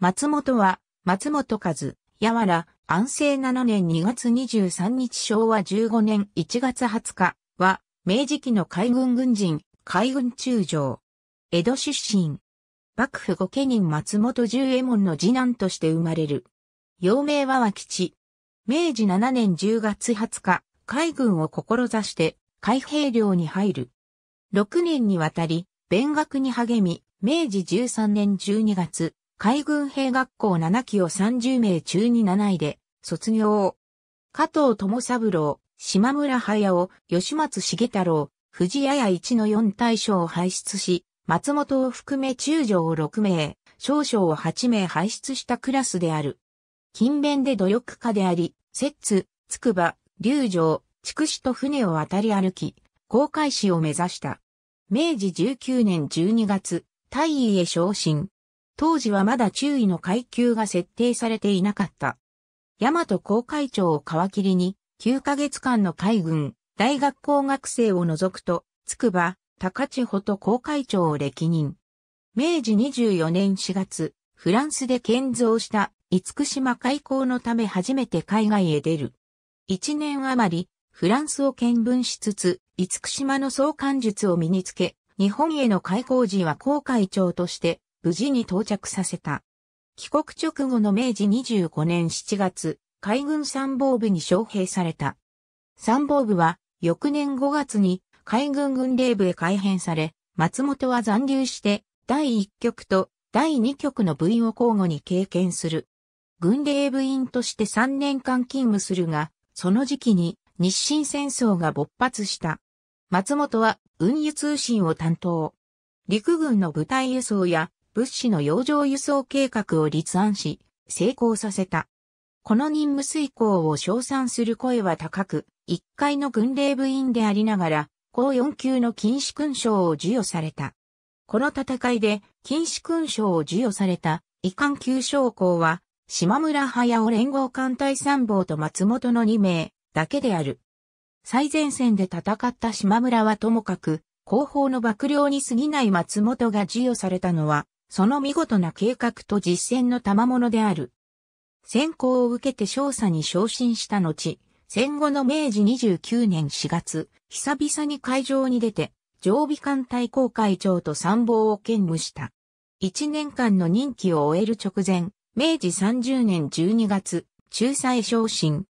松本は、松本和、やわら、安政7年2月23日昭和15年1月20日は、明治期の海軍軍人、海軍中将。江戸出身。幕府御家人松本十右衛門の次男として生まれる。幼名は和吉。明治7年10月20日、海軍を志して、海兵寮に入る。6年にわたり、勉学に励み、明治13年12月、海軍兵学校7期を30名中に7位で、卒業。加藤智三郎、島村夫、吉松茂太郎、藤谷一の4大将を輩出し、松本を含め中将を6名、少将を8名輩出したクラスである。勤勉で努力家であり、摂津、筑波、竜城、筑紫と船を渡り歩き、航海士を目指した。明治19年12月、大尉へ昇進。当時はまだ注意の階級が設定されていなかった。大和公会長を皮切りに、9ヶ月間の海軍、大学校学生を除くと、筑波、高千穂と公会長を歴任。明治24年4月、フランスで建造した厳島開港のため初めて海外へ出る。一年余り、フランスを見聞しつつ、厳島の相関術を身につけ、日本への開港時は公会長として無事に到着させた。帰国直後の明治25年7月、海軍参謀部に招聘された。参謀部は、翌年5月に海軍軍令部へ改編され、松本は残留して第1局と第2局の部員を交互に経験する。軍令部員として3年間勤務するが、その時期に日清戦争が勃発した。松本は運輸通信を担当。陸軍の部隊輸送や物資の洋上輸送計画を立案し、成功させた。この任務遂行を称賛する声は高く、1階の軍令部員でありながら、高4級の禁止勲章を授与された。この戦いで禁止勲章を授与された遺憾級将校は、島村隼連合艦隊参謀と松本の2名だけである。最前線で戦った島村はともかく、後方の幕僚に過ぎない松本が授与されたのはその見事な計画と実践の賜物である。選考を受けて少佐に昇進した後、戦後の明治29年4月、久々に会場に出て、常備艦隊公会長と参謀を兼務した。1年間の任期を終える直前、明治30年12月、仲裁昇進。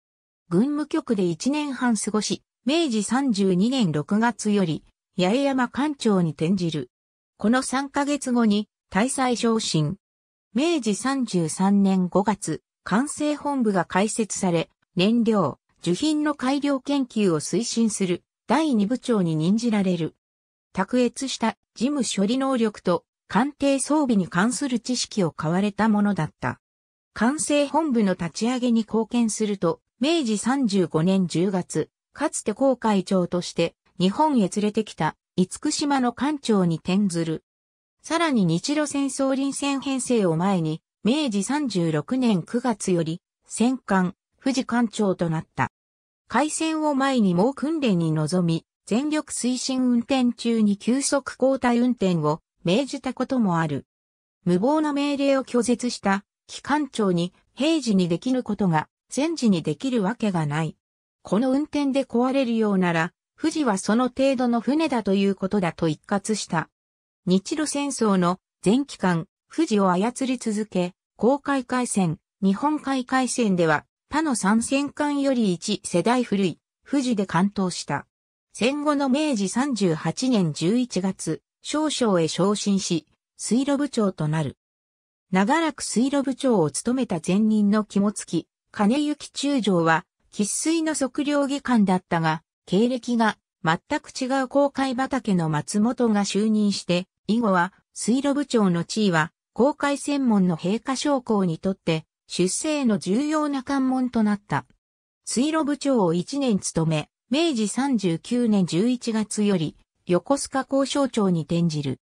軍務局で1年半過ごし、明治32年6月より、八重山艦長に転じる。この3ヶ月後に、大祭昇進。明治33年5月、管制本部が開設され、燃料、受品の改良研究を推進する第2部長に任じられる。卓越した事務処理能力と官邸装備に関する知識を買われたものだった。管制本部の立ち上げに貢献すると、明治35年10月、かつて航海長として日本へ連れてきた厳島の艦長に転ずるさらに日露戦争臨戦編成を前に、明治36年9月より、戦艦、富士艦長となった。海戦を前にも訓練に臨み、全力推進運転中に急速交代運転を命じたこともある。無謀な命令を拒絶した機関長に平時にできることが戦時にできるわけがない。この運転で壊れるようなら、富士はその程度の船だということだと一括した。日露戦争の前期間、富士を操り続け、公開海戦、日本海海戦では、他の参戦艦より一世代古い、富士で関東した。戦後の明治38年11月、少将へ昇進し、水路部長となる。長らく水路部長を務めた前任の肝付き、金行中将は、喫水の測量技官だったが、経歴が全く違う公開畑の松本が就任して、以後は、水路部長の地位は、公開専門の陛下将校にとって、出生の重要な関門となった。水路部長を1年務め、明治39年11月より、横須賀交渉庁に転じる。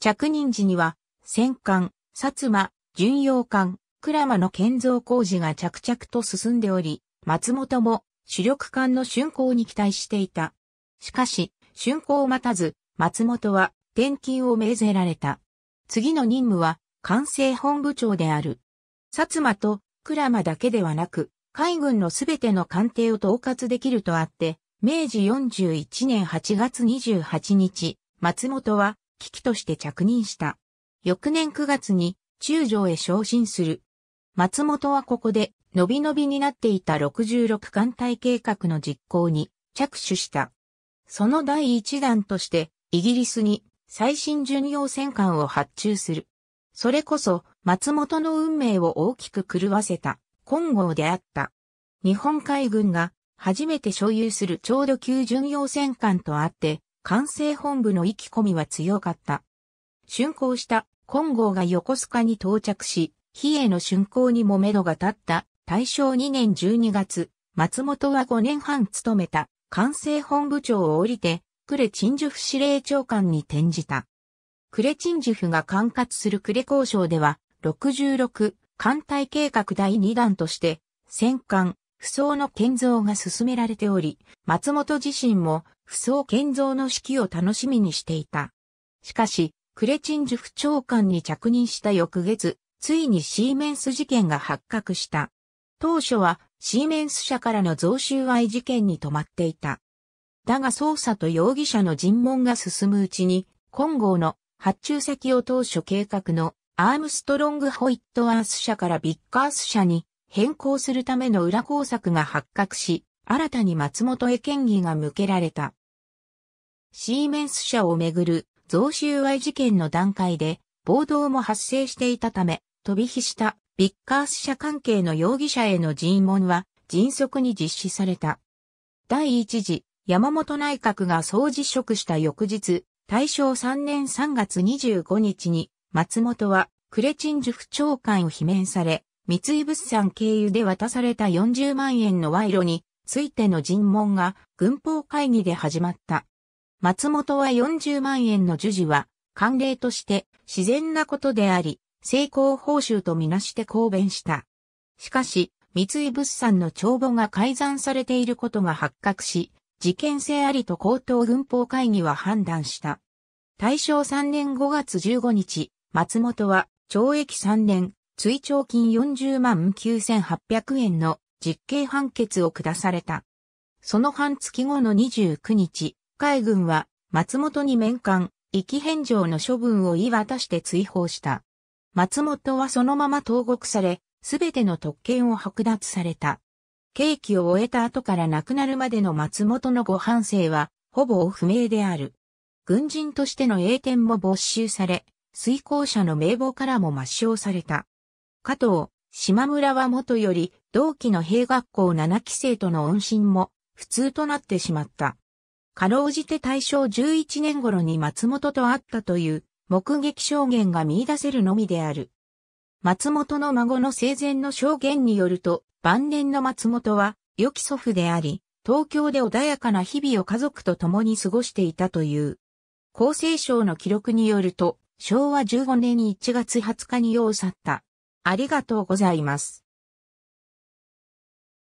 着任時には、戦艦、薩摩、巡洋艦、鞍馬の建造工事が着々と進んでおり、松本も主力艦の竣工に期待していた。しかし、竣工を待たず、松本は転勤を命ぜられた。次の任務は、管制本部長である。薩摩と倉間だけではなく、海軍のすべての艦艇を統括できるとあって、明治41年8月28日、松本は危機として着任した。翌年9月に中将へ昇進する。松本はここで、のびのびになっていた66艦隊計画の実行に着手した。その第一弾として、イギリスに最新巡洋戦艦を発注する。それこそ、松本の運命を大きく狂わせた、金剛であった。日本海軍が、初めて所有するちょうど旧巡洋戦艦とあって、管制本部の意気込みは強かった。竣工した金剛が横須賀に到着し、比叡の竣工にもめどが立った大正2年12月、松本は5年半務めた管制本部長を降りてクレチンジュフ司令長官に転じた。クレチンジュフが管轄するクレ交渉では、66艦隊計画第2弾として、戦艦、不装の建造が進められており、松本自身も不装建造の指揮を楽しみにしていた。しかし、クレチンジュフ長官に着任した翌月、ついにシーメンス事件が発覚した。当初はシーメンス社からの贈収賄事件に止まっていた。だが捜査と容疑者の尋問が進むうちに、金剛の発注先を当初計画のアームストロング・ホイット・アース社からビッカース社に変更するための裏工作が発覚し、新たに松本へ県議が向けられた。シーメンス社をめぐる贈収賄事件の段階で暴動も発生していたため、飛び火したビッカース社関係の容疑者への尋問は迅速に実施された。第一次山本内閣が総辞職した翌日、大正3年3月25日に、松本は、クレチンジュ副長官を罷免され、三井物産経由で渡された40万円の賄賂についての尋問が軍法会議で始まった。松本は40万円の授受は、慣例として自然なことであり、成功報酬とみなして公弁した。しかし、三井物産の帳簿が改ざんされていることが発覚し、事件性ありと高等軍法会議は判断した。大正3年5月15日、松本は懲役3年、追徴金40万9800円の実刑判決を下された。その半月後の29日、海軍は松本に面間、意気返上の処分を言い渡して追放した。松本はそのまま投獄され、すべての特権を剥奪された。刑期を終えた後から亡くなるまでの松本のご反省は、ほぼ不明である。軍人としての栄典も没収され、遂行者の名簿からも抹消された。加藤、島村は元より、同期の兵学校7期生との恩信も、普通となってしまった。かろうじて大正11年頃に松本と会ったという目撃証言が見出せるのみである。松本の孫の生前の証言によると、晩年の松本は、良き祖父であり、東京で穏やかな日々を家族と共に過ごしていたという。厚生省の記録によると、昭和15年1月20日に世を去った。ありがとうございます。